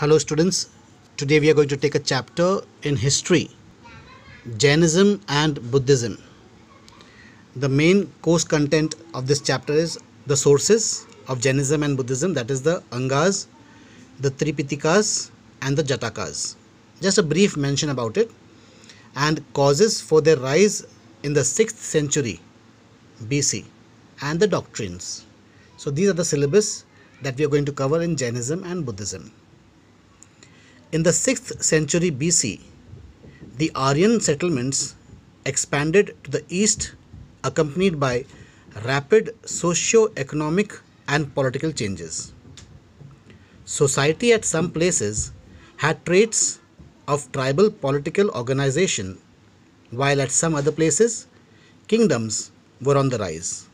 Hello students, today we are going to take a chapter in history, Jainism and Buddhism. The main course content of this chapter is the sources of Jainism and Buddhism that is the Angas, the Tripitikas and the Jatakas. Just a brief mention about it and causes for their rise in the 6th century BC and the doctrines. So these are the syllabus that we are going to cover in Jainism and Buddhism. In the 6th century BC, the Aryan settlements expanded to the east accompanied by rapid socio-economic and political changes. Society at some places had traits of tribal political organization while at some other places kingdoms were on the rise.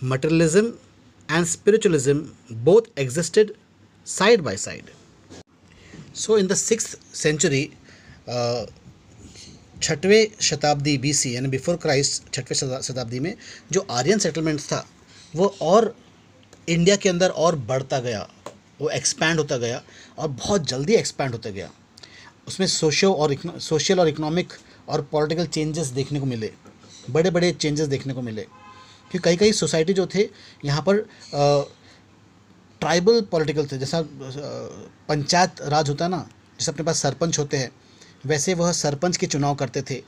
Materialism and spiritualism both existed side by side. So in the century uh, छठवें शताब्दी BC यानी before Christ छठवें शताब्दी में जो Aryan settlement था वो और इंडिया के अंदर और बढ़ता गया वो एक्सपैंड होता गया और बहुत जल्दी एक्सपैंड होता गया उसमें सोशो और सोशल और इकोनॉमिक और पॉलिटिकल चेंजेस देखने को मिले बड़े बड़े चेंजेस देखने को मिले कि कई कई सोसाइटी जो थे यहाँ पर uh, ट्राइबल पॉलिटिकल थे जैसा पंचायत राज होता है ना जैसे अपने पास सरपंच होते हैं वैसे वह सरपंच के चुनाव करते थे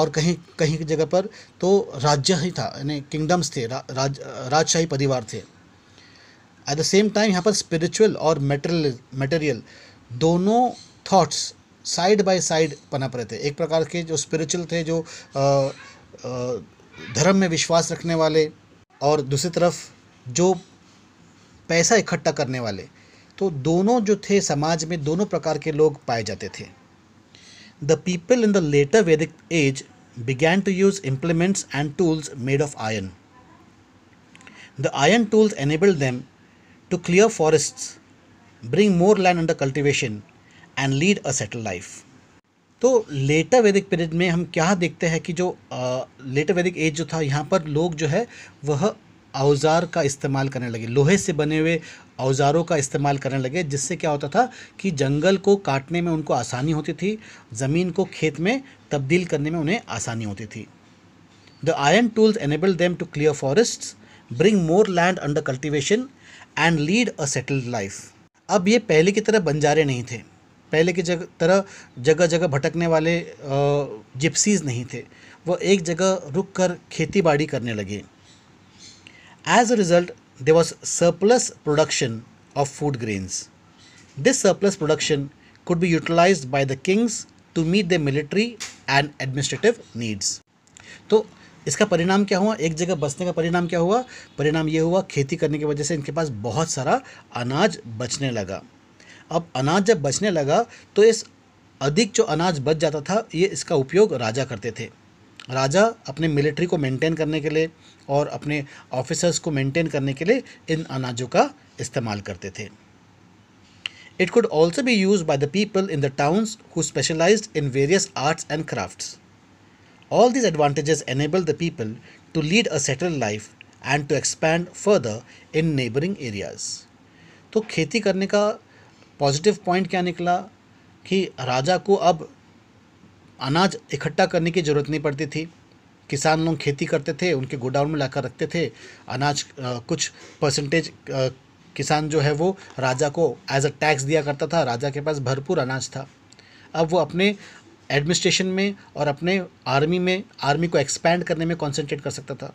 और कहीं कहीं की जगह पर तो राज्य ही था यानी किंगडम्स थे रा, राज राजशाही परिवार थे एट द सेम टाइम यहाँ पर स्पिरिचुअल और मेटेरियल मटेरियल दोनों थॉट्स साइड बाय साइड पनप रहे थे एक प्रकार के जो स्पिरिचुअल थे जो आ, आ, धर्म में विश्वास रखने वाले और दूसरी तरफ जो पैसा इकट्ठा करने वाले तो दोनों जो थे समाज में दोनों प्रकार के लोग पाए जाते थे the people in the later Vedic age began to use implements and tools made of iron the iron tools enable them to clear forest bring more land under cultivation and lead a settle life तो later Vedic period में हम क्या देखते हैं कि जो letter Vedic as जो था यहाँ पर लोग जो है वह औज़ार का इस्तेमाल करने लगे लोहे से बने हुए औज़ारों का इस्तेमाल करने लगे जिससे क्या होता था कि जंगल को काटने में उनको आसानी होती थी ज़मीन को खेत में तब्दील करने में उन्हें आसानी होती थी the iron tools enable them to clear forest bring more land under cultivation and lead a settled life अब ये पहले की तरह बंजारे नहीं थे पहले की जग तरह जगह जगह भटकने वाले जिप्सीज़ नहीं थे वह एक जगह रुक कर खेती बाड़ी करने लगे As a result, there was surplus production of food grains. This surplus production could be utilized by the kings to meet their military and administrative needs. to इसका परिणाम क्या हुआ एक जगह बसने का परिणाम क्या हुआ परिणाम ये हुआ खेती करने की वजह से इनके पास बहुत सारा अनाज बचने लगा अब अनाज जब बचने लगा तो इस अधिक जो अनाज बच जाता था ये इसका उपयोग राजा करते थे राजा अपने मिलिट्री को मेंटेन करने के लिए और अपने ऑफिसर्स को मेंटेन करने के लिए इन अनाजों का इस्तेमाल करते थे it could also be use by the people in the towns who specialize in various arts and crafts all these advantages enable the people to lead a settle life and to expand further in neighbouring areas तो खेती करने का positive point क्या निकला कि राजा को अब अनाज इकट्ठा करने की ज़रूरत नहीं पड़ती थी किसान लोग खेती करते थे उनके गोडाउन में लाकर रखते थे अनाज कुछ परसेंटेज किसान जो है वो राजा को एज अ टैक्स दिया करता था राजा के पास भरपूर अनाज था अब वो अपने एडमिनिस्ट्रेशन में और अपने आर्मी में आर्मी को एक्सपैंड करने में कॉन्सेंट्रेट कर सकता था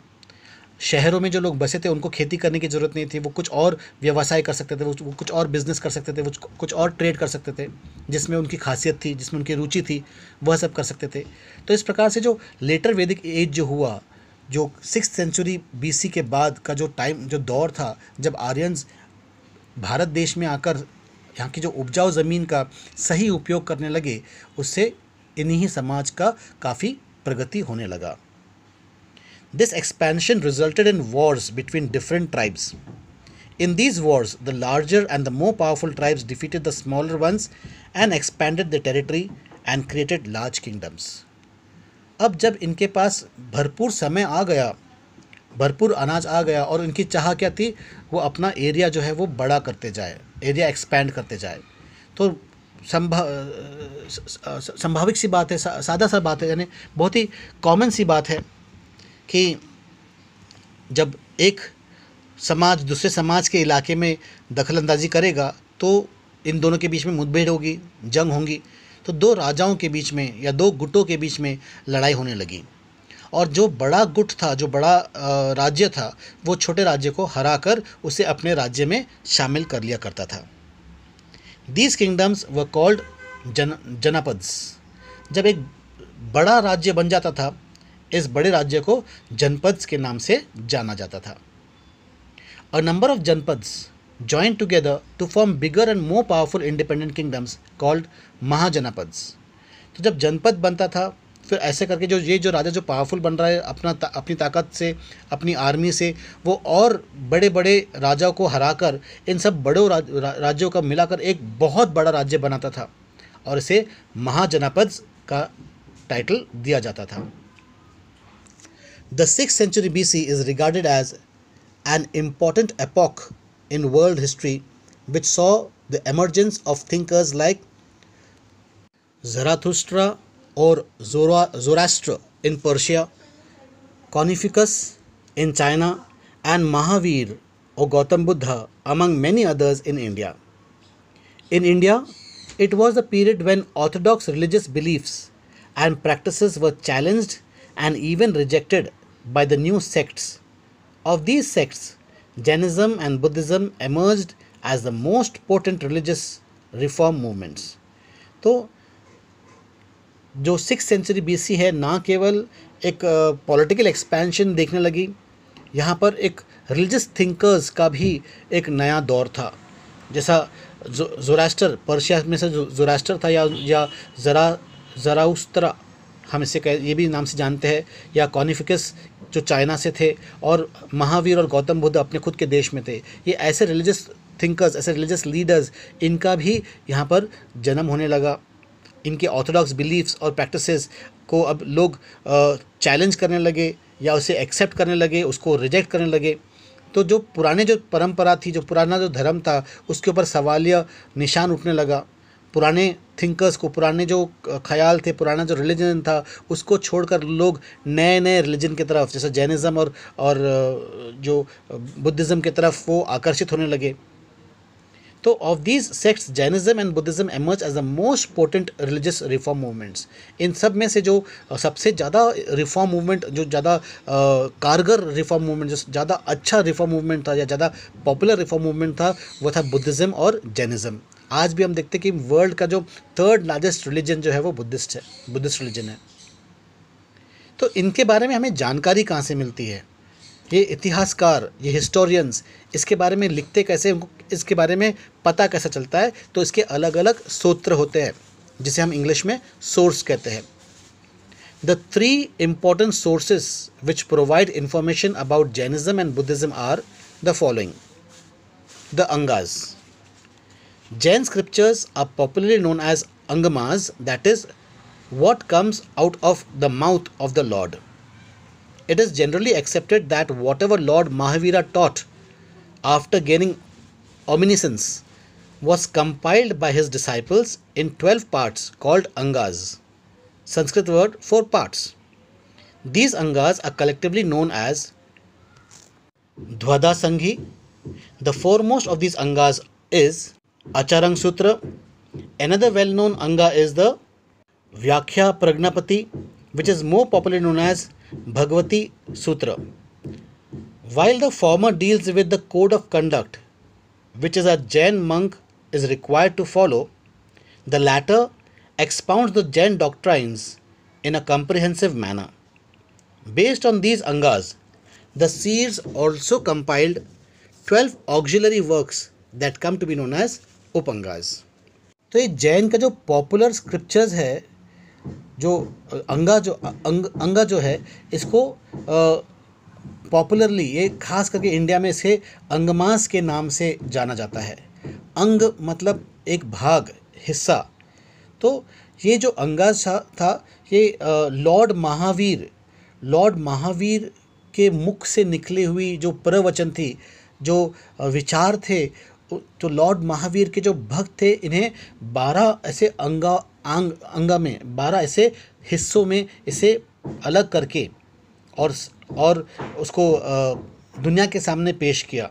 शहरों में जो लोग बसे थे उनको खेती करने की ज़रूरत नहीं थी वो कुछ और व्यवसाय कर सकते थे वो कुछ और बिज़नेस कर सकते थे वो कुछ और ट्रेड कर सकते थे जिसमें उनकी खासियत थी जिसमें उनकी रुचि थी वह सब कर सकते थे तो इस प्रकार से जो लेटर वैदिक एज जो हुआ जो सिक्स सेंचुरी बी के बाद का जो टाइम जो दौर था जब आर्यनस भारत देश में आकर यहाँ की जो उपजाऊ ज़मीन का सही उपयोग करने लगे उससे इन्हीं समाज का काफ़ी प्रगति होने लगा This expansion resulted in wars between different tribes. In these wars, the larger and the more powerful tribes defeated the smaller ones and expanded their territory and created large kingdoms. अब जब इनके पास भरपूर समय आ गया भरपूर अनाज आ गया और उनकी चाह क्या थी वो अपना एरिया जो है वो बड़ा करते जाए एरिया एक्सपेंड करते जाए तो संभा संभाविक सी बात है सा, सादा सा बात है यानी बहुत ही कॉमन सी बात है कि जब एक समाज दूसरे समाज के इलाके में दखल अंदाजी करेगा तो इन दोनों के बीच में मुठभेड़ होगी जंग होंगी तो दो राजाओं के बीच में या दो गुटों के बीच में लड़ाई होने लगी और जो बड़ा गुट था जो बड़ा राज्य था वो छोटे राज्य को हरा कर उसे अपने राज्य में शामिल कर लिया करता था दीज किंगडम्स व कॉल्ड जन जनपद्स जब एक बड़ा राज्य बन जाता था इस बड़े राज्य को जनपद्स के नाम से जाना जाता था a number of janapads join together to form bigger and more powerful independent kingdoms called mahajanapads तो जब जनपद बनता था फिर ऐसे करके जो ये जो राजा जो पावरफुल बन रहा है अपना ता, अपनी ताकत से अपनी आर्मी से वो और बड़े बड़े राजाओं को हराकर इन सब बड़ों राज, रा, राज्यों का मिलाकर एक बहुत बड़ा राज्य बनाता था और इसे महाजनपद का टाइटल दिया जाता था The 6th century BC is regarded as an important epoch in world history which saw the emergence of thinkers like Zarathustra or Zoroaster in Persia, Confucius in China, and Mahavir or Gautam Buddha among many others in India. In India, it was the period when orthodox religious beliefs and practices were challenged and even rejected by the new sects. Of these sects, Jainism and Buddhism emerged as the most potent religious reform movements. तो जो six century BC है ना केवल एक political uh, expansion देखने लगी यहाँ पर एक रिलीजियस थिंकर्स का भी एक नया दौर था जैसा जोरास्टर पर्शिया में से जोरास्टर था या या जरा जराउस्तरा हम इसे कह ये भी नाम से जानते हैं या कॉनिफिकस जो चाइना से थे और महावीर और गौतम बुद्ध अपने खुद के देश में थे ये ऐसे रिलीजियस थिंकर्स ऐसे रिलीजियस लीडर्स इनका भी यहाँ पर जन्म होने लगा इनके ऑर्थोडॉक्स बिलीव्स और प्रैक्टिसेस को अब लोग चैलेंज करने लगे या उसे एक्सेप्ट करने लगे उसको रिजेक्ट करने लगे तो जो पुराने जो परंपरा थी जो पुराना जो धर्म था उसके ऊपर सवालिया निशान उठने लगा पुराने थिंकर्स को पुराने जो ख्याल थे पुराना जो रिलीजन था उसको छोड़कर लोग नए नए रिलीजन की तरफ जैसे जैनिज़्म और और जो बुद्धिज़्म की तरफ वो आकर्षित होने लगे तो of these sects Jainism and Buddhism emerge as the most important religious reform movements in सब में से जो सबसे ज़्यादा रिफॉर्म मूवमेंट जो ज़्यादा कारगर रिफॉर्म मूवमेंट जो ज़्यादा अच्छा रिफॉर्म मूवमेंट था या ज़्यादा पॉपुलर रिफॉर्म मूवमेंट था वो था बुद्धिज़्म और जैनिज़्म आज भी हम देखते हैं कि वर्ल्ड का जो थर्ड लार्जेस्ट रिलीजन जो है वो बुद्धिस्ट है बुद्धिस्ट रिलीजन है तो इनके बारे में हमें जानकारी कहाँ से मिलती है ये इतिहासकार ये हिस्टोरियंस इसके बारे में लिखते कैसे उनको इसके बारे में पता कैसा चलता है तो इसके अलग अलग सूत्र होते हैं जिसे हम इंग्लिश में सोर्स कहते हैं the three important sources which provide information about Jainism and Buddhism are the following the Angas Jain scriptures are popularly known as Angamas, that is, what comes out of the mouth of the Lord. It is generally accepted that whatever Lord Mahavira taught after gaining omniscience was compiled by his disciples in 12 parts called Angas, Sanskrit word for parts. These Angas are collectively known as Dwada Sanghi. The foremost of these Angas is Acharang Sutra. Another well known Anga is the Vyakhya Pragnapati, which is more popularly known as Bhagavati Sutra. While the former deals with the code of conduct, which is a Jain monk is required to follow, the latter expounds the Jain doctrines in a comprehensive manner. Based on these Angas, the seers also compiled 12 auxiliary works that come to be known as Upangas तो ये जैन का जो popular scriptures है जो अंगा जो अंग अंगा जो है इसको पॉपुलरली ये खास करके इंडिया में इसे अंगमास के नाम से जाना जाता है अंग मतलब एक भाग हिस्सा तो ये जो अंगाज था ये लॉर्ड महावीर लॉर्ड महावीर के मुख से निकली हुई जो प्रवचन थी जो विचार थे तो, तो लॉर्ड महावीर के जो भक्त थे इन्हें बारह ऐसे अंगा आंग अंगा में बारह ऐसे हिस्सों में इसे अलग करके और और उसको दुनिया के सामने पेश किया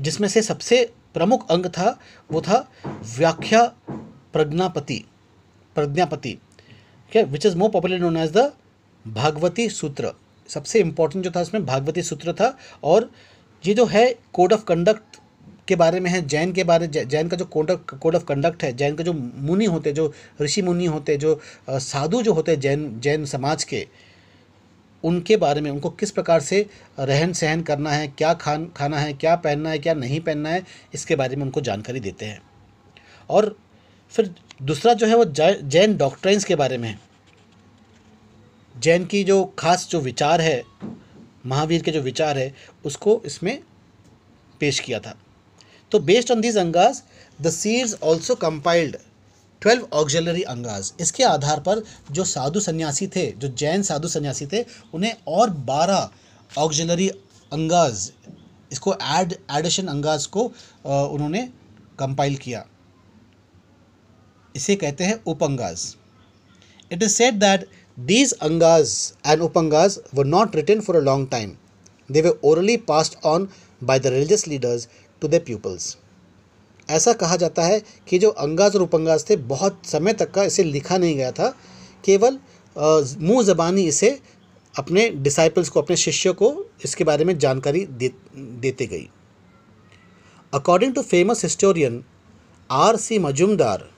जिसमें से सबसे प्रमुख अंग था वो था व्याख्या प्रज्ञापति प्रज्ञापति ठीक है which is more popular known as the Bhagavati Sutra सबसे इम्पोर्टेंट जो था इसमें भागवती सूत्र था और ये जो है कोड ऑफ कंडक्ट के बारे में है जैन के बारे जैन का जो कोड कोड ऑफ कंडक्ट है जैन का जो मुनि होते जो ऋषि मुनि होते जो साधु जो होते जैन जैन समाज के उनके बारे में उनको किस प्रकार से रहन सहन करना है क्या खान खाना है क्या पहनना है क्या नहीं पहनना है इसके बारे में उनको जानकारी देते हैं और फिर दूसरा जो है वो जैन डॉक्ट्रेंस के बारे में जैन की जो खास जो विचार है महावीर के जो विचार है उसको इसमें पेश किया था तो based on this Angas the seers also compiled twelve auxiliary Angas इसके आधार पर जो साधु सन्यासी थे जो जैन साधु सन्यासी थे उन्हें और बारह ऑक्जलरी अंगाज इसको एड एडिशन अंगाज को उन्होंने कंपाइल किया इसे कहते हैं Upangas it is said that These Angas and Upangas were not written for a long time. They were orally passed on by the religious leaders to their pupils. ऐसा कहा जाता है कि जो अंगाज और उपंगाज थे बहुत समय तक का इसे लिखा नहीं गया था केवल मुँह ज़बानी इसे अपने डिसाइपल्स को अपने शिष्यों को इसके बारे में जानकारी दे, देते गई according to famous historian R C Majumdar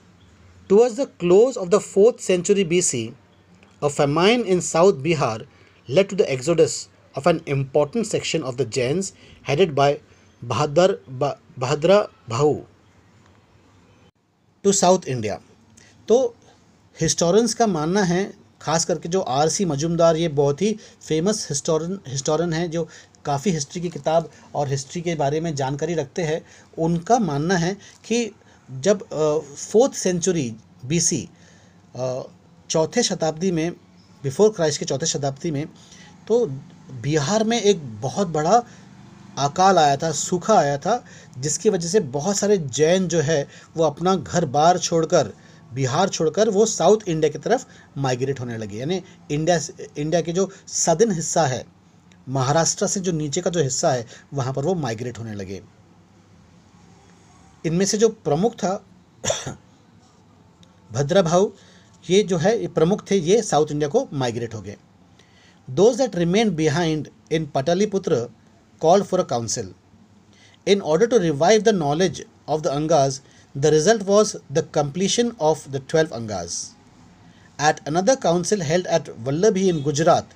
towards the close of the fourth century B C A famine in South Bihar led to the exodus of an important section of the Jains headed by Bahadur, ba, Bahadra Bahu to South India. तो historians का मानना है खास करके जो are C Majumdar ये बहुत ही famous हिस्टोरन हिस्टोरन हैं जो काफ़ी हिस्ट्री की किताब और हिस्ट्री के बारे में जानकारी रखते हैं उनका मानना है कि जब फोर्थ सेंचुरी बीसी चौथे शताब्दी में बिफोर क्राइस्ट के चौथे शताब्दी में तो बिहार में एक बहुत बड़ा अकाल आया था सूखा आया था जिसकी वजह से बहुत सारे जैन जो है वो अपना घर बार छोड़कर बिहार छोड़कर वो साउथ इंडिया की तरफ माइग्रेट होने लगे यानी इंडिया इंडिया के जो सदन हिस्सा है महाराष्ट्र से जो नीचे का जो हिस्सा है वहाँ पर वो माइग्रेट होने लगे इनमें से जो प्रमुख था भद्रा भाव ये जो है प्रमुख थे ये साउथ इंडिया को माइग्रेट हो गए those that remain behind in Pataliputra call for a council in order to revive the knowledge of the Angas the result was the completion of the twelve Angas at another council held at Vallabhi in Gujarat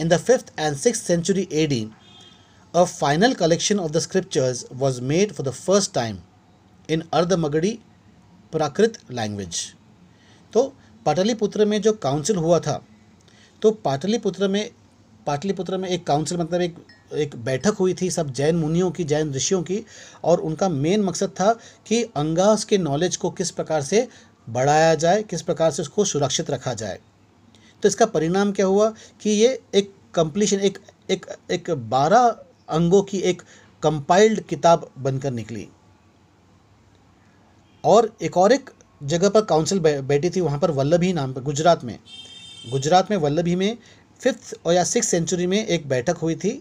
in the fifth and six century A D a final collection of the scriptures was made for the first time in Ardhamagadhi Prakrit language तो पाटलिपुत्र में जो council हुआ था तो पाटलिपुत्र में पाटलिपुत्र में एक council मतलब एक एक बैठक हुई थी सब जैन मुनियों की जैन ऋषियों की और उनका मेन मकसद था कि अंगास के नॉलेज को किस प्रकार से बढ़ाया जाए किस प्रकार से उसको सुरक्षित रखा जाए तो इसका परिणाम क्या हुआ कि ये एक कंप्लीशन एक एक एक बारह अंगों की एक कंपाइल्ड किताब बनकर निकली और एक और एक जगह पर काउंसिल बैठी थी वहाँ पर वल्लभी नाम पर गुजरात में गुजरात में वल्लभी में फिफ्थ और या सिक्स सेंचुरी में एक बैठक हुई थी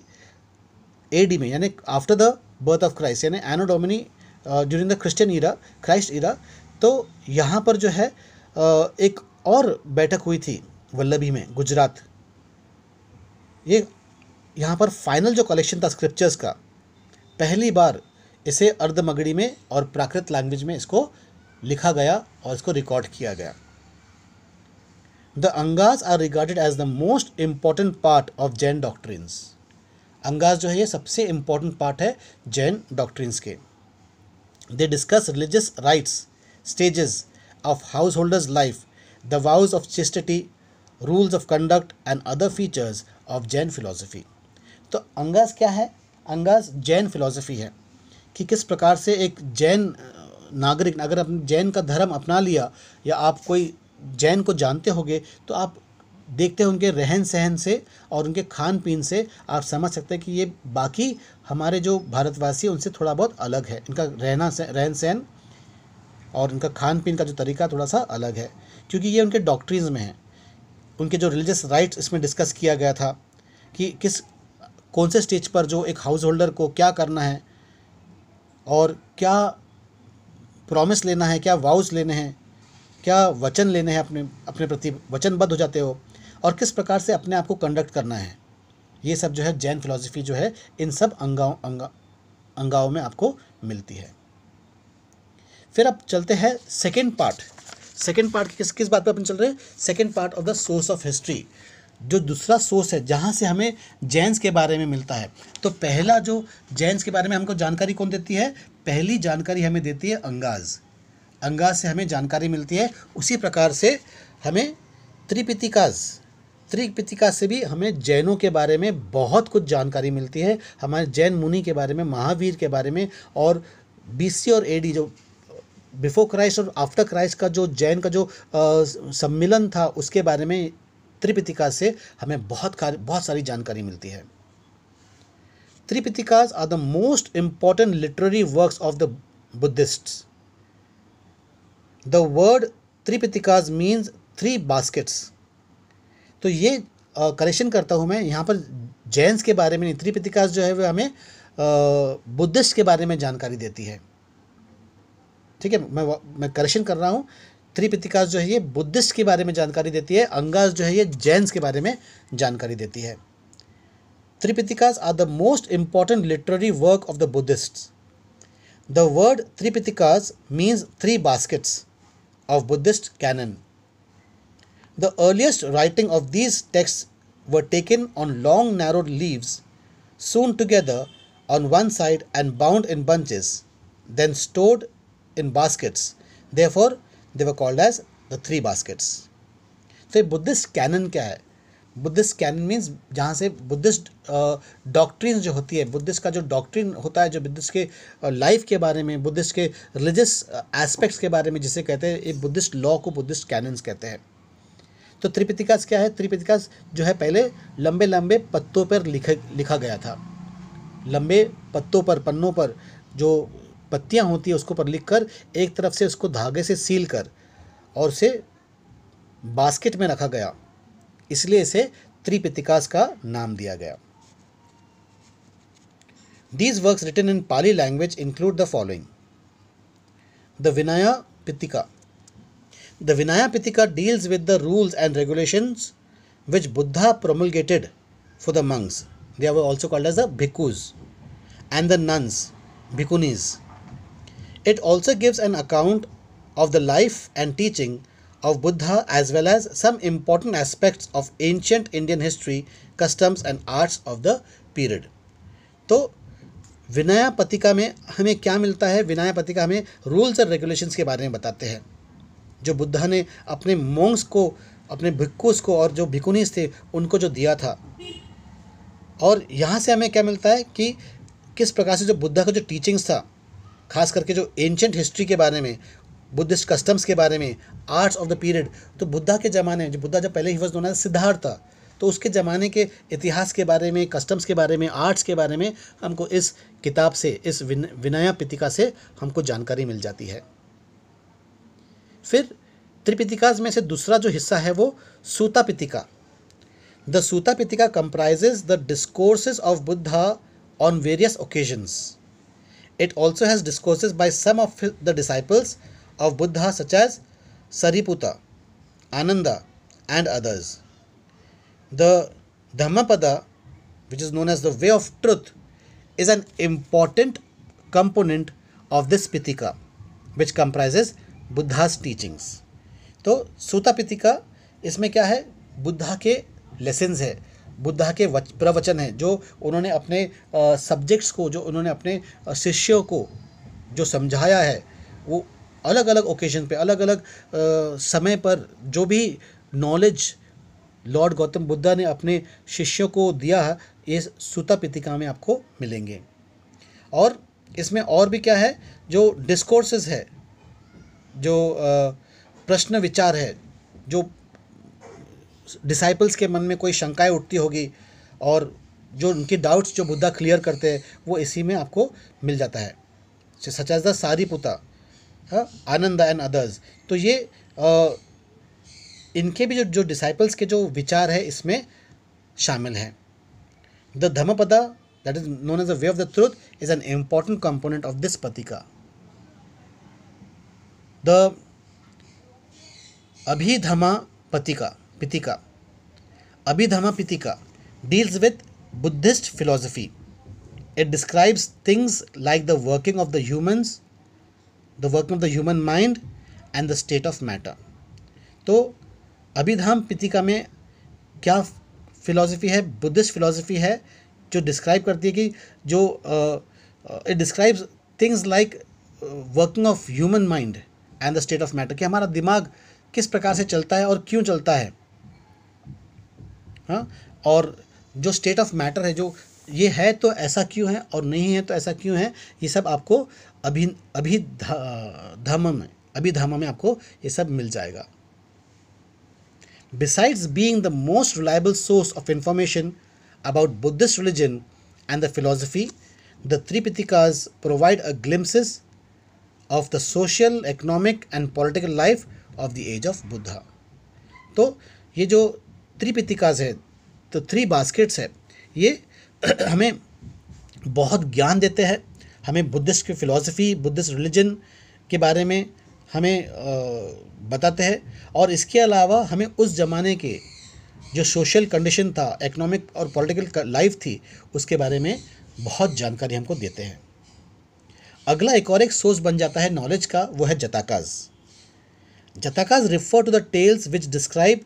एडी में यानी after the birth of Christ यानी anno domini during the Christian era Christ era तो यहाँ पर जो है एक और बैठक हुई थी वल्लभी में गुजरात ये यहाँ पर फाइनल जो कलेक्शन था स्क्रिप्चर्स का पहली बार इसे अर्धमगड़ी में और प्राकृत लैंग्वेज में इसको लिखा गया और इसको रिकॉर्ड किया गया the Angas are regarded as the most important part of Jain doctrines Angas जो है ये सबसे इम्पॉर्टेंट पार्ट है जैन डॉक्ट्रींस के they discuss religious rites stages of householders life the vows of chastity rules of conduct and other features of Jain philosophy तो अंगाज क्या है अंगाज Jain philosophy है कि किस प्रकार से एक जैन नागरिक अगर अपने जैन का धर्म अपना लिया या आप कोई जैन को जानते होगे तो आप देखते हैं उनके रहन सहन से और उनके खान पीन से आप समझ सकते हैं कि ये बाकी हमारे जो भारतवासी उनसे थोड़ा बहुत अलग है इनका रहना रहन सहन और इनका खान पीन का जो तरीका थोड़ा सा अलग है क्योंकि ये उनके डॉक्ट्रीज में है उनके जो रिलीजियस राइट्स इसमें डिस्कस किया गया था कि किस कौन से स्टेज पर जो एक हाउस होल्डर को क्या करना है और क्या प्रॉमिस लेना है क्या वाउस लेने हैं क्या वचन लेने हैं अपने अपने प्रति वचनबद्ध हो जाते हो और किस प्रकार से अपने आप को कंडक्ट करना है ये सब जो है जैन फिलॉसफी जो है इन सब अंगाओं अंगा अंगाओं में आपको मिलती है फिर अब चलते हैं सेकेंड पार्ट सेकेंड पार्ट किस किस बात पर अपन चल रहे हैं second part of the source of history जो दूसरा सोर्स है जहाँ से हमें जैन्स के बारे में मिलता है तो पहला जो जैन्स के बारे में हमको जानकारी कौन देती है पहली जानकारी हमें देती है अंगाज अंगाज से हमें जानकारी मिलती है उसी प्रकार से हमें त्रिपितिकाज त्रिपितिका से भी हमें जैनों के बारे में बहुत कुछ जानकारी मिलती है हमारे जैन मुनि के बारे में महावीर के बारे में और बी और ए जो बिफोर क्राइस्ट और आफ्टर क्राइस्ट का जो जैन का जो सम्मेलन था उसके बारे में त्रिपितिका से हमें बहुत बहुत सारी जानकारी मिलती है Tripitakas are the most important literary works of the Buddhist the word Tripitakas means three baskets तो ये करेक्शन करता हूँ मैं यहाँ पर जैंस के बारे में नहीं जो है वह हमें बुद्धिस्ट के बारे में जानकारी देती है ठीक है मैं मैं करेक्शन कर रहा हूँ त्रिपितिकास जो है ये बुद्धिस्ट के बारे में जानकारी देती है अंगास जो है ये जैन्स के बारे में जानकारी देती है Tripitikas are the most important literary work of the Buddhists. The word Tripitikas means three baskets of Buddhist canon. The earliest writing of these texts were taken on long narrow leaves, sewn together on one side and bound in bunches, then stored in baskets. Therefore, they were called as the three baskets. So, Buddhist canon क्या है Buddhist can means जहाँ से Buddhist doctrine जो होती है Buddhist का जो doctrine होता है जो बुद्धिस्ट के लाइफ के बारे में बुद्धिस्ट के रिलीजियस एस्पेक्ट्स के बारे में जिसे कहते हैं एक बुद्धिस्ट लॉ को बुद्धिस्ट कैनन्स कहते हैं तो त्रिपितिकास क्या है त्रिपितिकास जो है पहले लंबे लंबे पत्तों पर लिखे लिखा गया था लंबे पत्तों पर पन्नों पर जो पत्तियाँ होती है उसको पर लिख कर एक तरफ से उसको धागे से सील कर और उसे बास्केट में रखा गया इसलिए इसे त्रिपितिकास का नाम दिया गया these work written in Pali language include the following the Vinaya Pitaka the Vinaya Pitaka deals with the rules and regulation which Buddha promulgated for the monks they are also called as the bhikkhus and the nuns bhikkhunis it also gives an account of the life and teaching of Buddha as well as some important aspects of ancient Indian history, customs and arts of the period. तो विनयापतिका में हमें क्या मिलता है विनयापतिका हमें rules और regulations के बारे में बताते हैं जो बुद्धा ने अपने मोंग्स को अपने भिक्कूस को और जो भिकुनीस थे उनको जो दिया था और यहाँ से हमें क्या मिलता है कि किस प्रकार से जो बुद्धा का जो टीचिंग्स था खास करके जो एंशंट हिस्ट्री के बारे में बुद्धिस्ट कस्टम्स के बारे में आर्ट्स ऑफ द पीरियड तो बुद्धा के ज़माने में जो बुद्धा जब पहले ही वजह सिद्धार्थ था तो उसके ज़माने के इतिहास के बारे में कस्टम्स के बारे में आर्ट्स के बारे में हमको इस किताब से इस विनाया विनया पितिका से हमको जानकारी मिल जाती है फिर त्रिपितिकाज में से दूसरा जो हिस्सा है वो सूता Pitaka the Sutta Pitaka comprises the discourses of Buddha on various occasions it also has discourses by some of the disciples of Buddha such as Sariputta, Ananda, and others. The Dhammapada, which is known as the way of truth, is an important component of this Pitika, which comprises Buddha's teachings. तो सूता पितिका इसमें क्या है बुद्धा के lessons है बुद्धा के प्रवचन है जो उन्होंने अपने सब्जेक्ट्स को जो उन्होंने अपने शिष्यों को जो समझाया है वो अलग अलग ओकेजन पे अलग अलग समय पर जो भी नॉलेज लॉर्ड गौतम बुद्धा ने अपने शिष्यों को दिया ये सुता पितिका में आपको मिलेंगे और इसमें और भी क्या है जो डिस्कोर्सेस है जो प्रश्न विचार है जो डिसाइपल्स के मन में कोई शंकाएं उठती होगी और जो उनकी डाउट्स जो बुद्धा क्लियर करते हैं वो इसी में आपको मिल जाता है सच एज द सारी पुता हाँ, आनंद एंड अदर्स तो ये आ, इनके भी जो जो डिसाइपल्स के जो विचार है इसमें शामिल हैं the Dhammapada that is known as the way of the truth is an important component of this Pitaka the Abhidhamma Pitaka Pitaka Abhidhamma Pitaka deals with Buddhist philosophy it describes things like the working of the humans the working of the human mind and the state of matter तो अभिधाम पितिका में क्या philosophy है Buddhist philosophy है जो describe करती है कि जो it describes things like working of human mind and the state of matter कि हमारा दिमाग किस प्रकार से चलता है और क्यों चलता है हाँ और जो स्टेट ऑफ मैटर है जो ये है तो ऐसा क्यों है और नहीं है तो ऐसा क्यों है ये सब आपको अभिन अभि अभिधम में अभिधम में आपको ये सब मिल जाएगा besides being the most reliable source of information about Buddhist religion and the philosophy the Tripitakas provide a glimpses of the social economic and political life of the age of Buddha तो ये जो त्रिपितिकाज है तो थ्री बास्केट्स है ये हमें बहुत ज्ञान देते हैं हमें बुद्धिस्ट की फ़िलासफ़ी बुद्धिस्ट रिलीजन के बारे में हमें बताते हैं और इसके अलावा हमें उस ज़माने के जो सोशल कंडीशन था इकोनॉमिक और पॉलिटिकल लाइफ थी उसके बारे में बहुत जानकारी हमको देते हैं अगला एक और एक सोर्स बन जाता है नॉलेज का वो है Jatakas Jatakas refer to the tales which describe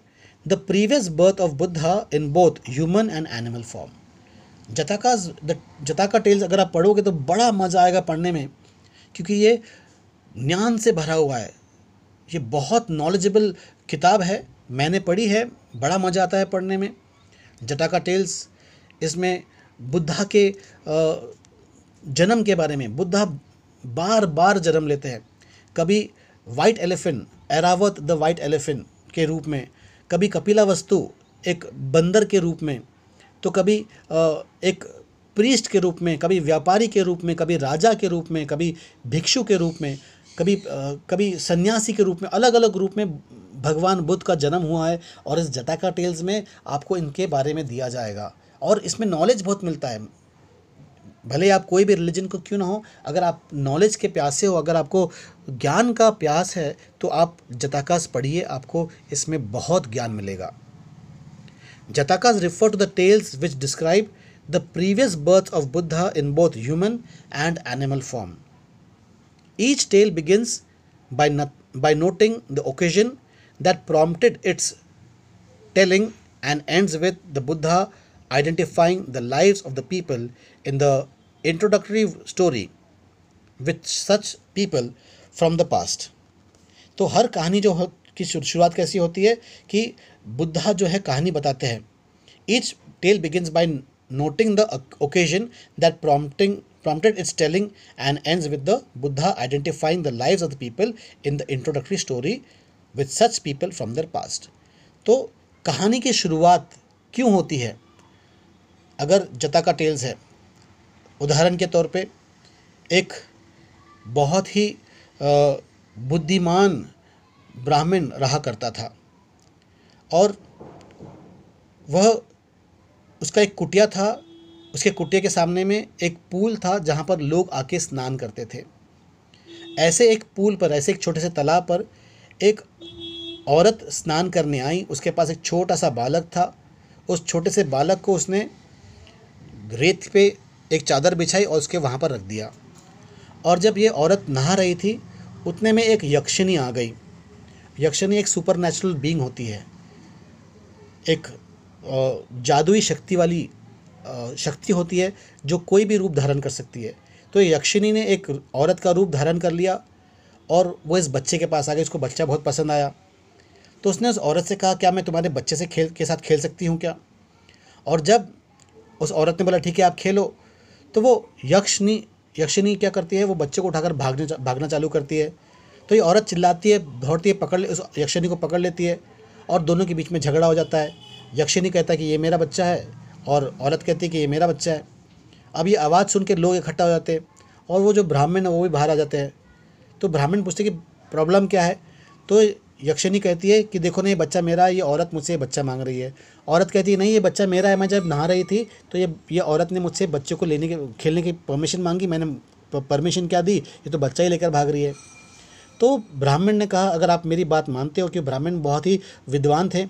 the previous birth of Buddha in both human and animal form Jataka Jataka tales अगर आप पढ़ोगे तो बड़ा मज़ा आएगा पढ़ने में क्योंकि ये ज्ञान से भरा हुआ है ये बहुत नॉलेजेबल किताब है मैंने पढ़ी है बड़ा मज़ा आता है पढ़ने में जटाका टेल्स इसमें बुद्धा के जन्म के बारे में बुद्धा बार बार जन्म लेते हैं कभी white elephant Airavat the white elephant के रूप में कभी कपिला वस्तु एक बंदर के रूप में तो कभी एक प्रीस्ट के रूप में कभी व्यापारी के रूप में कभी राजा के रूप में कभी भिक्षु के रूप में कभी कभी सन्यासी के रूप में अलग अलग रूप में भगवान बुद्ध का जन्म हुआ है और इस जटाका टेल्स में आपको इनके बारे में दिया जाएगा और इसमें नॉलेज बहुत मिलता है भले आप कोई भी रिलीजन को क्यों ना हो अगर आप नॉलेज के प्यासे हो अगर आपको ज्ञान का प्यास है तो आप जताकास पढ़िए आपको इसमें बहुत ज्ञान मिलेगा Jatakas refer to the tales which describe the previous birth of Buddha in both human and animal form. Each tale begins by, not, by noting the occasion that prompted its telling and ends with the Buddha identifying the lives of the people in the introductory story with such people from the past. तो हर कहानी जो की शुरुआत कैसी होती है कि बुद्धा जो है कहानी बताते हैं each tale begins by noting the occasion that prompting prompted its telling and ends with the Buddha identifying the lives of the people in the introductory story with such people from their past तो कहानी की शुरुआत क्यों होती है अगर जता का टेल्स है उदाहरण के तौर पे एक बहुत ही बुद्धिमान ब्राह्मण रहा करता था और वह उसका एक कुटिया था उसके कुटिया के सामने में एक पूल था जहाँ पर लोग आके स्नान करते थे ऐसे एक पूल पर ऐसे एक छोटे से तालाब पर एक औरत स्नान करने आई उसके पास एक छोटा सा बालक था उस छोटे से बालक को उसने रेत पे एक चादर बिछाई और उसके वहाँ पर रख दिया और जब ये औरत नहा रही थी उतने में एक यक्षिणी आ गई यक्षिणी एक सुपर नेचुरल बींग होती है एक जादुई शक्ति वाली शक्ति होती है जो कोई भी रूप धारण कर सकती है तो यक्षिणी ने एक औरत का रूप धारण कर लिया और वो इस बच्चे के पास आ गई उसको बच्चा बहुत पसंद आया तो उसने उस औरत से कहा क्या मैं तुम्हारे बच्चे से खेल के साथ खेल सकती हूँ क्या और जब उस औरत ने बोला ठीक है आप खेलो तो वो यक्षनी यक्षिनी क्या करती है वो बच्चे को उठाकर भागने भागना चालू करती है तो ये औरत चिल्लाती है दौड़ती है पकड़ उस यक्षिनी को पकड़ लेती है और दोनों के बीच में झगड़ा हो जाता है यक्षिनी कहता है कि ये मेरा बच्चा है और औरत कहती है कि ये मेरा बच्चा है अब ये आवाज़ सुन के लोग इकट्ठा हो जाते हैं और वो जो ब्राह्मण है वो भी बाहर आ जाते हैं तो ब्राह्मण पूछते कि प्रॉब्लम क्या है तो यक्षिनी कहती है कि देखो नहीं बच्चा मेरा ये औरत मुझसे बच्चा मांग रही है औरत कहती है नहीं ये बच्चा मेरा है मैं जब नहा रही थी तो ये ये औरत ने मुझसे बच्चे को लेने के खेलने की परमिशन मांगी मैंने परमिशन क्या दी ये तो बच्चा ही लेकर भाग रही है तो ब्राह्मण ने कहा अगर आप मेरी बात मानते हो कि ब्राह्मण बहुत ही विद्वान थे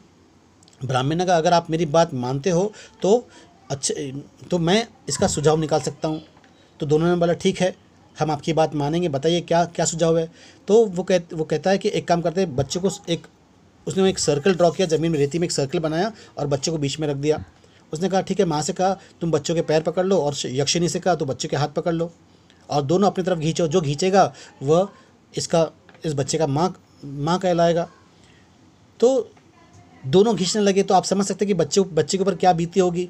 ब्राह्मण ने कहा अगर आप मेरी बात मानते हो तो अच्छे तो मैं इसका सुझाव निकाल सकता हूँ तो दोनों ने बोला ठीक है हम आपकी बात मानेंगे बताइए क्या क्या सुझाव है तो वो कह वो कहता है कि एक काम करते हैं बच्चे को एक उसने एक सर्कल ड्रॉ किया ज़मीन में रेती में एक सर्कल बनाया और बच्चे को बीच में रख दिया उसने कहा ठीक है माँ से कहा तुम बच्चों के पैर पकड़ लो और यक्षिणी से कहा तो बच्चे के हाथ पकड़ लो और दोनों अपनी तरफ खींचो जो खींचेगा वह इसका इस बच्चे का माँ माँ कहलाएगा तो दोनों खींचने लगे तो आप समझ सकते हैं कि बच्चे बच्चे के ऊपर क्या बीती होगी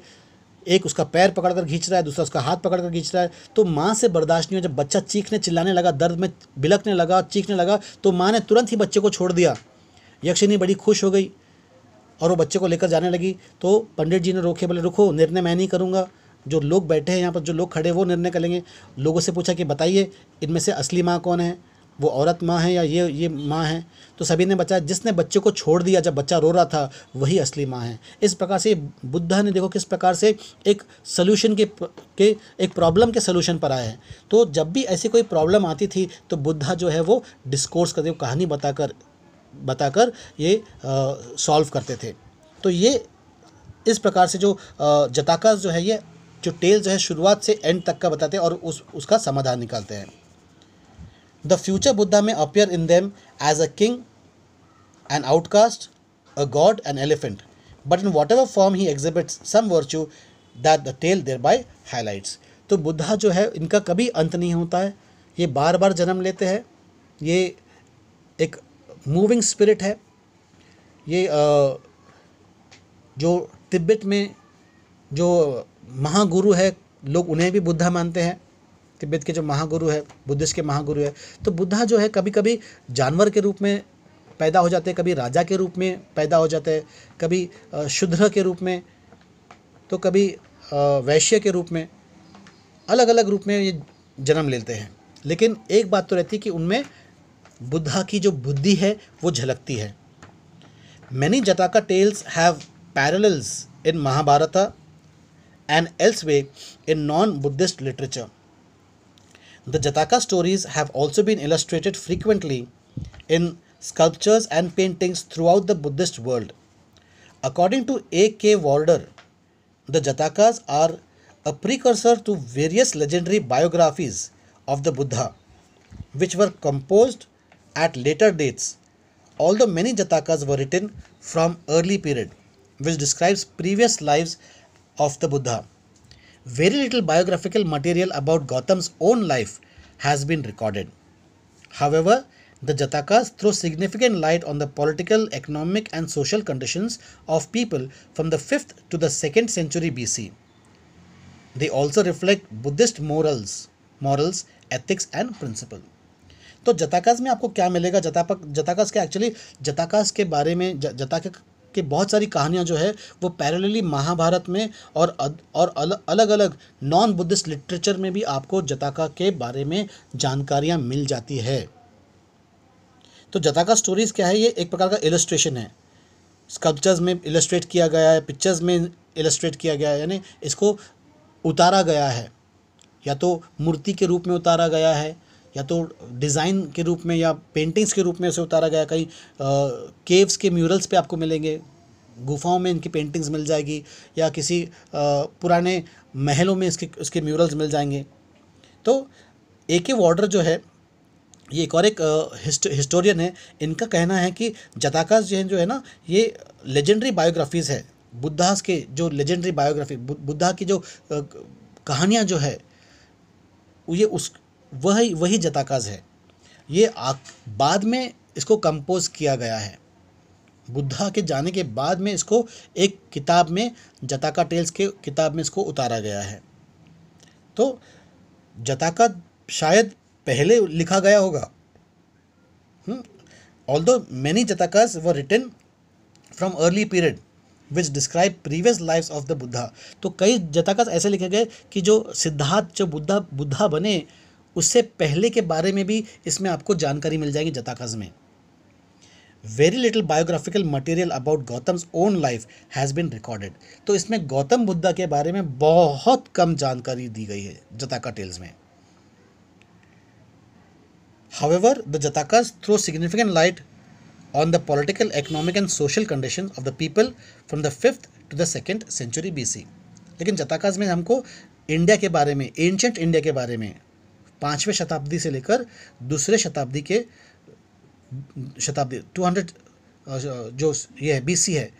एक उसका पैर पकड़कर खींच रहा है दूसरा उसका हाथ पकड़कर खींच रहा है तो माँ से बर्दाश्त नहीं हो जब बच्चा चीखने चिल्लाने लगा दर्द में बिलकने लगा चीखने लगा तो माँ ने तुरंत ही बच्चे को छोड़ दिया यक्षिनी बड़ी खुश हो गई और वो बच्चे को लेकर जाने लगी तो पंडित जी ने रोके बोले रुको निर्णय मैं नहीं करूँगा जो लोग बैठे हैं यहाँ पर जो लोग खड़े वो निर्णय करेंगे लोगों से पूछा कि बताइए इनमें से असली माँ कौन है वो औरत माँ है या ये ये माँ है तो सभी ने बचाया जिसने बच्चे को छोड़ दिया जब बच्चा रो रहा था वही असली माँ है इस प्रकार से बुद्धा ने देखो किस प्रकार से एक सोल्यूशन के के एक प्रॉब्लम के सोल्यूशन पर आए हैं तो जब भी ऐसी कोई प्रॉब्लम आती थी तो बुद्धा जो है वो डिस्कोर्स करते कहानी बताकर बताकर ये सॉल्व करते थे तो ये इस प्रकार से जो जताका जो है ये जो टेल जो है शुरुआत से एंड तक का बताते हैं और उस उसका समाधान निकालते हैं The future Buddha may appear in them as a king, an outcast, a god, an elephant. But in whatever form he exhibits some virtue that the tale thereby highlights. तो बुद्धा जो है इनका कभी अंत नहीं होता है ये बार बार जन्म लेते हैं ये एक मूविंग स्पिरिट है ये जो तिब्बत में जो महागुरु है लोग उन्हें भी बुद्धा मानते हैं तिब्बत के जो महागुरु है बुद्धिस्ट के महागुरु है तो बुद्धा जो है कभी कभी जानवर के रूप में पैदा हो जाते हैं कभी राजा के रूप में पैदा हो जाते हैं कभी शुद्र के रूप में तो कभी वैश्य के रूप में अलग अलग रूप में ये जन्म लेते हैं लेकिन एक बात तो रहती है कि उनमें बुद्धा की जो बुद्धि है वो झलकती है many Jataka tales have parallels in Mahabharata and elsewhere in non Buddhist literature The Jataka stories have also been illustrated frequently in sculptures and paintings throughout the Buddhist world. According to A. K. Walder, the Jatakas are a precursor to various legendary biographies of the Buddha, which were composed at later dates, although many Jatakas were written from early period, which describes previous lives of the Buddha very little biographical material about Gotham's own life has been recorded. However, the Jatakas throw significant light on the political, economic, and social conditions of people from the 5th to the 2nd century BC. They also reflect Buddhist morals, morals, ethics, and principle. तो जताकाज में आपको क्या मिलेगा जतापक के actually जताकाज के बारे में ज, जताक के बहुत सारी कहानियाँ जो है वो पैरेलली महाभारत में और अद, और अल, अलग अलग नॉन बुद्धिस्ट लिटरेचर में भी आपको जताका के बारे में जानकारियाँ मिल जाती है तो जताका स्टोरीज़ क्या है ये एक प्रकार का इलस्ट्रेशन है स्कल्पचर्स में इलस्ट्रेट किया गया है पिक्चर्स में इलस्ट्रेट किया गया है यानी इसको उतारा गया है या तो मूर्ति के रूप में उतारा गया है या तो डिज़ाइन के रूप में या पेंटिंग्स के रूप में उसे उतारा गया कहीं केव्स के म्यूरल्स पे आपको मिलेंगे गुफाओं में इनकी पेंटिंग्स मिल जाएगी या किसी आ, पुराने महलों में इसके इसके म्यूरल्स मिल जाएंगे तो ए के वॉर्डर जो है ये एक और एक हिस्ट, हिस्टोरियन है इनका कहना है कि जताकाश जैन जो है ना ये लेजेंडरी बायोग्राफीज़ है बुद्धास के जो लेजेंडरी बायोग्राफी बुद्धा की जो कहानियाँ जो है ये उस वही वही जताकाज है ये बाद में इसको कंपोज किया गया है बुद्धा के जाने के बाद में इसको एक किताब में जताका टेल्स के किताब में इसको उतारा गया है तो जताका शायद पहले लिखा गया होगा ऑल दो many Jatakas were written from early period which describe previous life of the Buddha तो कई जताकाज ऐसे लिखे गए कि जो सिद्धार्थ जो बुद्धा बुद्धा बने उससे पहले के बारे में भी इसमें आपको जानकारी मिल जाएगी जताखज में very little biographical material about Gautama's own life has been recorded तो इसमें गौतम बुद्धा के बारे में बहुत कम जानकारी दी गई है जताका टेल्स में the Jatakas throw significant light on the political economic and social condition of the people from the fifth to the second century B C लेकिन जताकाज में हमको इंडिया के बारे में एंशंट इंडिया के बारे में पाँचवें शताब्दी से लेकर दूसरे शताब्दी के शताब्दी टू हंड्रेड जो ये है बीसी है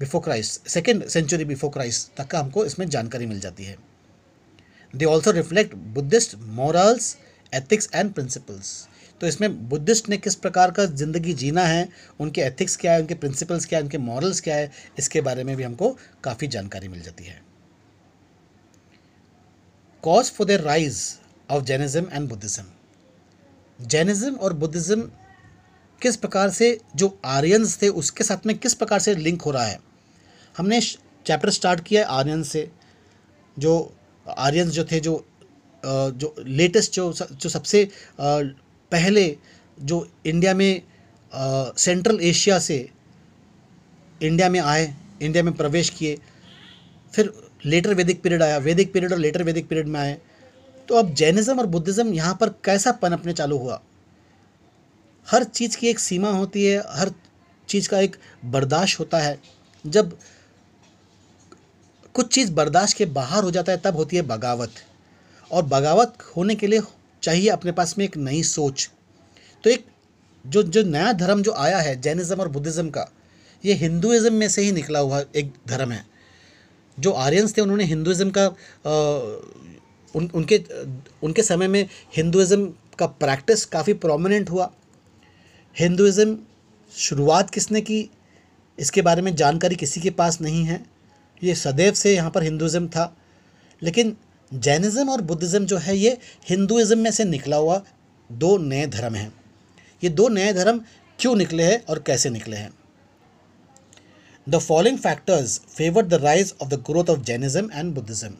before Christ second century before Christ तक का हमको इसमें जानकारी मिल जाती है they also reflect Buddhist morals ethics and principles तो इसमें बुद्धिस्ट ने किस प्रकार का ज़िंदगी जीना है उनके एथिक्स क्या है उनके प्रिंसिपल्स क्या है उनके मॉरल्स क्या है इसके बारे में भी हमको काफ़ी जानकारी मिल जाती है cause for the rise of Jainism and Buddhism. Jainism और बुद्धिज़्म किस प्रकार से जो आर्यंस थे उसके साथ में किस प्रकार से लिंक हो रहा है हमने चैप्टर स्टार्ट किया है आर्यन से जो आर्यंस जो थे जो जो लेटेस्ट जो जो सबसे पहले जो इंडिया में सेंट्रल एशिया से इंडिया में आए इंडिया में प्रवेश किए फिर लेटर वैदिक पीरियड आया वैदिक पीरियड और लेटर वैदिक पीरियड में आए तो अब जैनिज़्म और बुद्धिज़्म यहाँ पर कैसा पनपने चालू हुआ हर चीज़ की एक सीमा होती है हर चीज़ का एक बर्दाश्त होता है जब कुछ चीज़ बर्दाश्त के बाहर हो जाता है तब होती है बगावत और बगावत होने के लिए चाहिए अपने पास में एक नई सोच तो एक जो जो नया धर्म जो आया है जैनिज़्म और बुद्धिज़्म का ये हिंदुज़म में से ही निकला हुआ एक धर्म है जो आर्यंस थे उन्होंने हिंदुज़म का उन उनके उनके समय में हिंदुज़म का प्रैक्टिस काफ़ी प्रोमिनेंट हुआ हिंदुज़म शुरुआत किसने की इसके बारे में जानकारी किसी के पास नहीं है ये सदैव से यहाँ पर हिंदुज़म था लेकिन जैनिज़्म और बुद्धिज़्म जो है ये हिंदुज़म में से निकला हुआ दो नए धर्म हैं ये दो नए धर्म क्यों निकले हैं और कैसे निकले हैं the following factors favour the rise of the growth of Jainism and Buddhism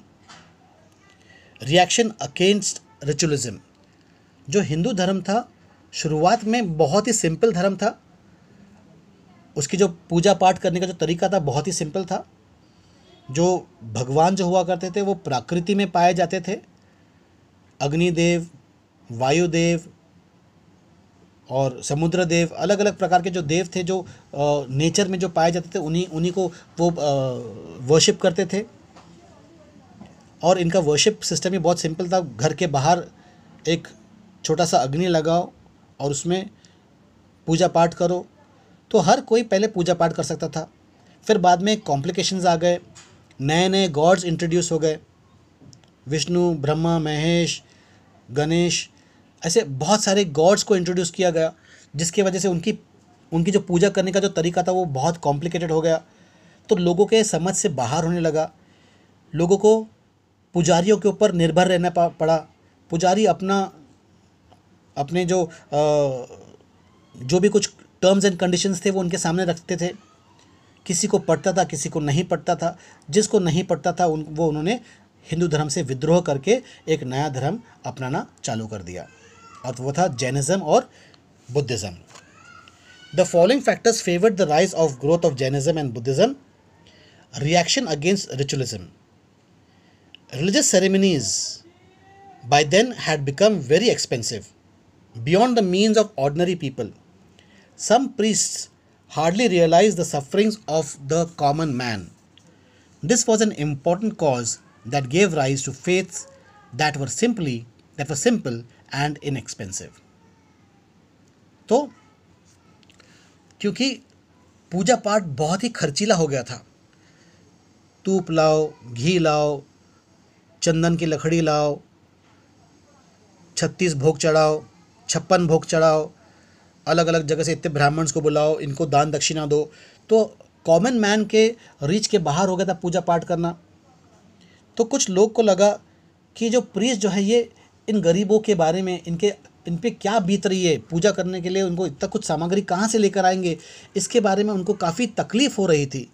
reaction against ritualism जो हिंदू धर्म था शुरुआत में बहुत ही सिंपल धर्म था उसकी जो पूजा पाठ करने का जो तरीका था बहुत ही सिंपल था जो भगवान जो हुआ करते थे वो प्रकृति में पाए जाते थे अग्निदेव वायुदेव और समुद्र देव अलग अलग प्रकार के जो देव थे जो नेचर में जो पाए जाते थे उन्हीं उन्हीं को वो वर्शिप करते थे और इनका वर्शिप सिस्टम भी बहुत सिंपल था घर के बाहर एक छोटा सा अग्नि लगाओ और उसमें पूजा पाठ करो तो हर कोई पहले पूजा पाठ कर सकता था फिर बाद में कॉम्प्लिकेशंस आ गए नए नए गॉड्स इंट्रोड्यूस हो गए विष्णु ब्रह्मा महेश गणेश ऐसे बहुत सारे गॉड्स को इंट्रोड्यूस किया गया जिसकी वजह से उनकी उनकी जो पूजा करने का जो तरीका था वो बहुत कॉम्प्लिकेटेड हो गया तो लोगों के समझ से बाहर होने लगा लोगों को पुजारियों के ऊपर निर्भर रहना पड़ा पुजारी अपना अपने जो जो भी कुछ टर्म्स एंड कंडीशंस थे वो उनके सामने रखते थे किसी को पढ़ता था किसी को नहीं पढ़ता था जिसको नहीं पढ़ता था उन वो उन्होंने हिंदू धर्म से विद्रोह करके एक नया धर्म अपनाना चालू कर दिया और वो था जैनिज़्म और Buddhism the following factors favoured the rise of growth of Jainism and Buddhism reaction against ritualism Religious ceremonies by then had become very expensive, beyond the means of ordinary people. Some priests hardly realized the sufferings of the common man. This was an important cause that gave rise to faiths that were simply that were simple and inexpensive. तो क्योंकि पूजा पाठ बहुत ही खर्चीला हो गया था तूप लाओ घी लाओ चंदन की लकड़ी लाओ छत्तीस भोग चढ़ाओ छप्पन भोग चढ़ाओ अलग अलग जगह से इतने ब्राह्मण्स को बुलाओ इनको दान दक्षिणा दो तो कॉमन मैन के रीच के बाहर हो गया था पूजा पाठ करना तो कुछ लोग को लगा कि जो प्रीस जो है ये इन गरीबों के बारे में इनके इन पर क्या बीत रही है पूजा करने के लिए उनको इतना कुछ सामग्री कहाँ से लेकर आएंगे इसके बारे में उनको काफ़ी तकलीफ़ हो रही थी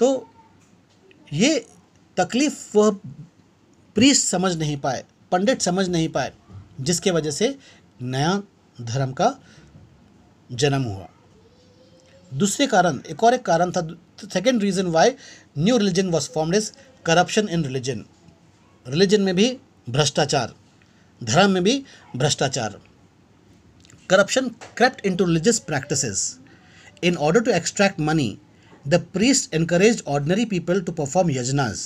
तो ये तकलीफ़ वह प्रीस्ट समझ नहीं पाए पंडित समझ नहीं पाए जिसके वजह से नया धर्म का जन्म हुआ दूसरे कारण एक और एक कारण था second reason why new religion was form is corruption in religion religion में भी भ्रष्टाचार धर्म में भी भ्रष्टाचार corruption crept into religious practices. In order to extract money the priest encourage ordinary people to perform yajnas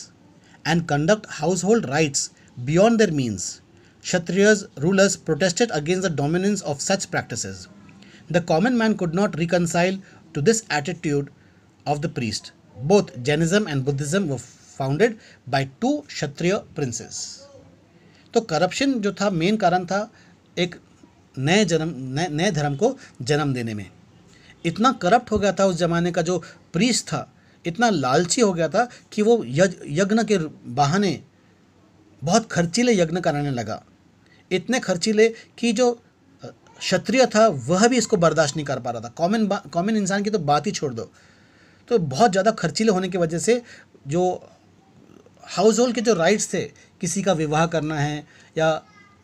and conduct household rites beyond their means. Kshatriyas, rulers protested against the dominance of such practices. The common man could not reconcile to this attitude of the priest. Both Jainism and Buddhism were founded by two Kshatriya princes. तो corruption जो था main कारण था एक नए जन्म नए नए धर्म को जन्म देने में इतना करप्ट हो गया था उस जमाने का जो प्रीस था इतना लालची हो गया था कि वो यज्ञ के बहाने बहुत खर्चीले यज्ञ कराने लगा इतने खर्चीले कि जो क्षत्रिय था वह भी इसको बर्दाश्त नहीं कर पा रहा था कॉमन कॉमन इंसान की तो बात ही छोड़ दो तो बहुत ज़्यादा खर्चीले होने की वजह से जो हाउस होल्ड के जो राइट्स थे किसी का विवाह करना है या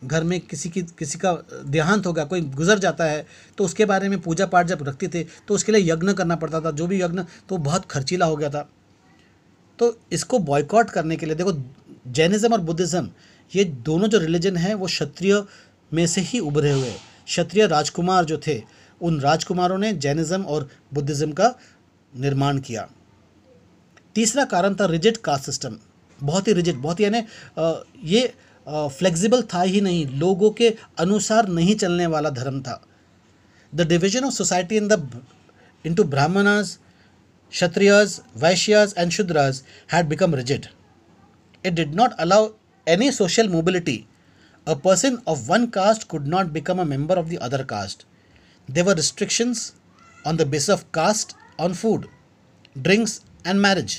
घर में किसी की किसी का देहांत हो गया कोई गुजर जाता है तो उसके बारे में पूजा पाठ जब रखते थे तो उसके लिए यज्ञ करना पड़ता था जो भी यज्ञ तो बहुत खर्चीला हो गया था तो इसको बॉयकॉट करने के लिए देखो जैनिज़्म और बुद्धिज़्म ये दोनों जो रिलीजन हैं वो क्षत्रिय में से ही उभरे हुए क्षत्रिय राजकुमार जो थे उन राजकुमारों ने जैनिज़्म और बुद्धिज़्म का निर्माण किया तीसरा कारण था रिजिड कास्ट सिस्टम बहुत ही रिजिड बहुत ही यानी ये फ्लेक्सिबल था ही नहीं लोगों के अनुसार नहीं चलने वाला धर्म था the division of society in the into Brahmins Kshatriyas Vaishyas and Shudras had become rigid it did not allow any social mobility a person of one caste could not become a member of the other caste there were restrictions on the base of caste on food drinks and marriage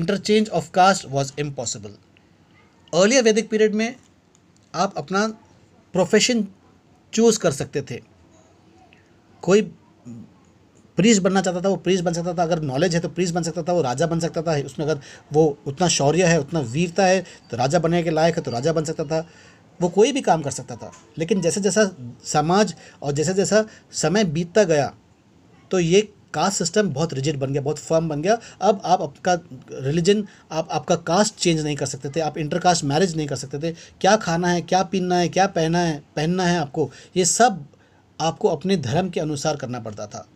interchange of caste was impossible earlier Vedic period में आप अपना profession choose कर सकते थे कोई priests बनना चाहता था वो प्रीस बन सकता था अगर नॉलेज है तो प्रीस बन सकता था वो राजा बन सकता था उसमें अगर वो उतना शौर्य है उतना वीरता है तो राजा बनने के लायक है तो राजा बन सकता था वो कोई भी काम कर सकता था लेकिन जैसे जैसा समाज और जैसे जैसा समय बीतता गया तो ये कास्ट सिस्टम बहुत रिजिड बन गया बहुत फर्म बन गया अब आप आपका रिलीजन आप आपका कास्ट चेंज नहीं कर सकते थे आप इंटर कास्ट मैरिज नहीं कर सकते थे क्या खाना है क्या पीना है क्या पहना है पहनना है आपको ये सब आपको अपने धर्म के अनुसार करना पड़ता था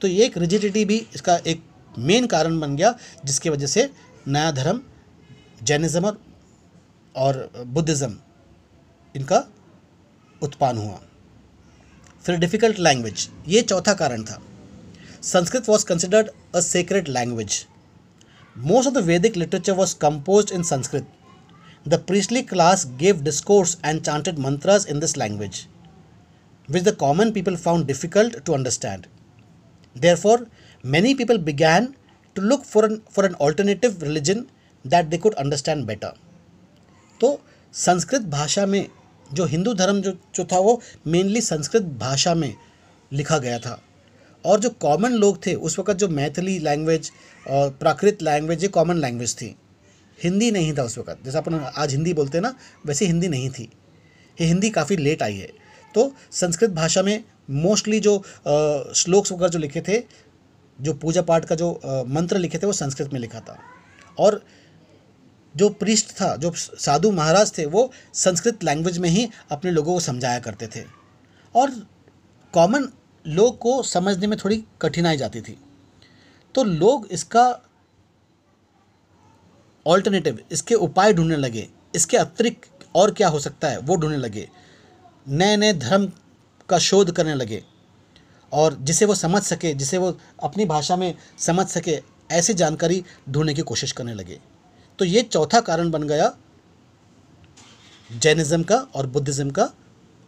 तो ये एक रिजिडिटी भी इसका एक मेन कारण बन गया जिसकी वजह से नया धर्म जैनिज़्म और, और बुद्धिज़्म इनका उत्पान हुआ फिर डिफ़िकल्ट लैंग्वेज ये चौथा कारण था Sanskrit was considered a sacred language. Most of the Vedic literature was composed in Sanskrit. The priestly class gave discourse and chanted mantras in this language, which the common people found difficult to understand. Therefore, many people began to look for an, for an alternative religion that they could understand better. तो संस्कृत भाषा में जो हिंदू धर्म जो जो था वो mainly Sanskrit भाषा में लिखा गया था और जो कॉमन लोग थे उस वक़्त जो मैथिली लैंग्वेज और प्राकृत लैंग्वेज ये कॉमन लैंग्वेज थी हिंदी नहीं था उस वक़्त जैसे अपन आज हिंदी बोलते हैं ना वैसे हिंदी नहीं थी ये हिंदी काफ़ी लेट आई है तो संस्कृत भाषा में मोस्टली जो श्लोक्स वगैरह जो लिखे थे जो पूजा पाठ का जो आ, मंत्र लिखे थे वो संस्कृत में लिखा था और जो पृष्ठ था जो साधु महाराज थे वो संस्कृत लैंग्वेज में ही अपने लोगों को समझाया करते थे और कॉमन लोग को समझने में थोड़ी कठिनाई जाती थी तो लोग इसका ऑल्टरनेटिव इसके उपाय ढूंढने लगे इसके अतिरिक्त और क्या हो सकता है वो ढूंढने लगे नए नए धर्म का शोध करने लगे और जिसे वो समझ सके जिसे वो अपनी भाषा में समझ सके ऐसी जानकारी ढूंढने की कोशिश करने लगे तो ये चौथा कारण बन गया जैनिज़्म का और बुद्धिज़्म का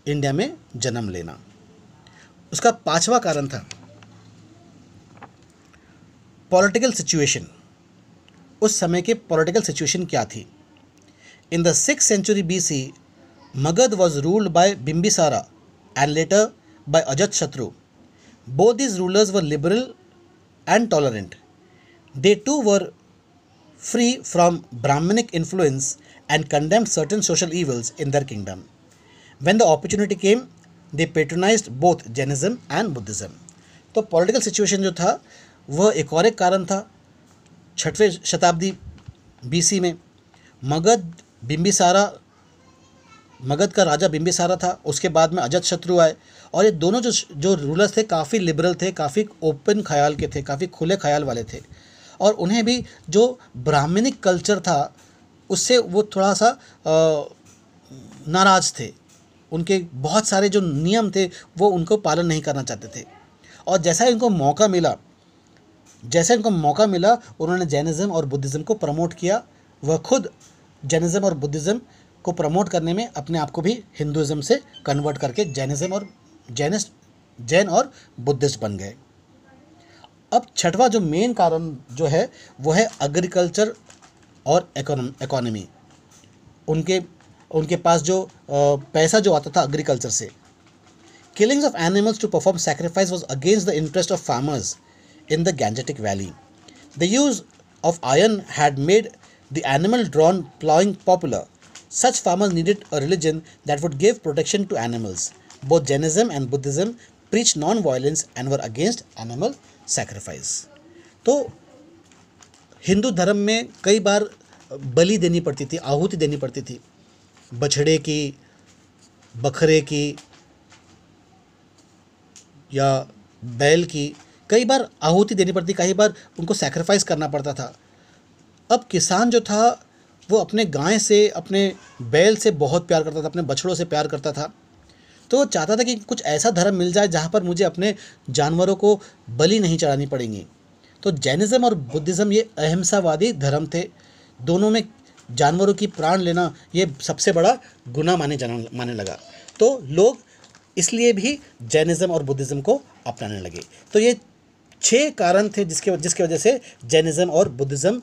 इंडिया में जन्म लेना उसका पांचवा कारण था पॉलिटिकल सिचुएशन उस समय के पॉलिटिकल सिचुएशन क्या थी in the six century B C Magadha was ruled by Bimbisara and later by Ajatashatru both these rulers were liberal and tolerant they too were free from Brahmanic influence and condemn certain social evils in their kingdom when the opportunity came they patronise both Jainism and Buddhism तो political situation जो था वह एक और एक कारण था छठवें शताब्दी बीसी में मगध बिम्बिसारा मगध का राजा बिम्बिसारा था उसके बाद में अजत शत्रु आए और ये दोनों जो जो रूलर्स थे काफ़ी लिबरल थे काफ़ी ओपन ख्याल के थे काफ़ी खुले ख्याल वाले थे और उन्हें भी जो ब्राह्मणिक कल्चर था उससे वो थोड़ा सा नाराज़ थे उनके बहुत सारे जो नियम थे वो उनको पालन नहीं करना चाहते थे और जैसा इनको मौका मिला जैसा इनको मौका मिला उन्होंने जैनिज़्म और बुद्धिज़्म को प्रमोट किया वह खुद जैनिज़्म और बुद्धिज़्म को प्रमोट करने में अपने आप को भी हिंदुज़म से कन्वर्ट करके जैनिज़्म और जैनिस्ट जैन और बुद्धिस्ट बन गए अब छठवा जो मेन कारण जो है वो है एग्रीकल्चर और इकोनॉमी उनके उनके पास जो पैसा जो आता था एग्रीकल्चर से killings of animals to perform sacrifice was against the interest of farmers in the Gangetic valley the use of iron had made the animal drawn ploughing popular such farmers needed a religion that would give protection to animals both Jainism and Buddhism preach non violence and were against animal sacrifice तो हिंदू धर्म में कई बार बलि देनी पड़ती थी आहुति देनी पड़ती थी बछड़े की बकरे की या बैल की कई बार आहुति देनी पड़ती कई बार उनको सेक्रीफाइस करना पड़ता था अब किसान जो था वो अपने गाय से अपने बैल से बहुत प्यार करता था अपने बछड़ों से प्यार करता था तो चाहता था कि कुछ ऐसा धर्म मिल जाए जहाँ पर मुझे अपने जानवरों को बलि नहीं चढ़ानी पड़ेंगी तो जैनिज़्म और बुद्धिज़्म ये अहिंसावादी धर्म थे दोनों में जानवरों की प्राण लेना ये सबसे बड़ा गुना माने जाना माने लगा तो लोग इसलिए भी जैनिज़्म और बुद्धिज़्म को अपनाने लगे तो ये छः कारण थे जिसके जिसके वजह से जैनिज़्म और बुद्धिज़्म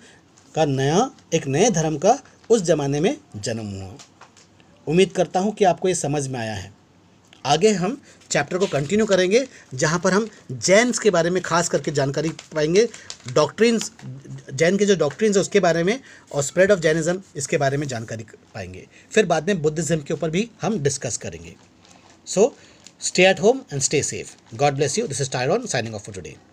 का नया एक नए धर्म का उस ज़माने में जन्म हुआ उम्मीद करता हूँ कि आपको ये समझ में आया है आगे हम चैप्टर को कंटिन्यू करेंगे जहाँ पर हम जैन्स के बारे में खास करके जानकारी पाएंगे डॉक्ट्रिन्स जैन के जो डॉक्ट्रिन्स है उसके बारे में और स्प्रेड ऑफ जैनिज़्म इसके बारे में जानकारी पाएंगे फिर बाद में बुद्धिज़्म के ऊपर भी हम डिस्कस करेंगे so stay at home and stay safe God bless you this is Tyrone signing off for today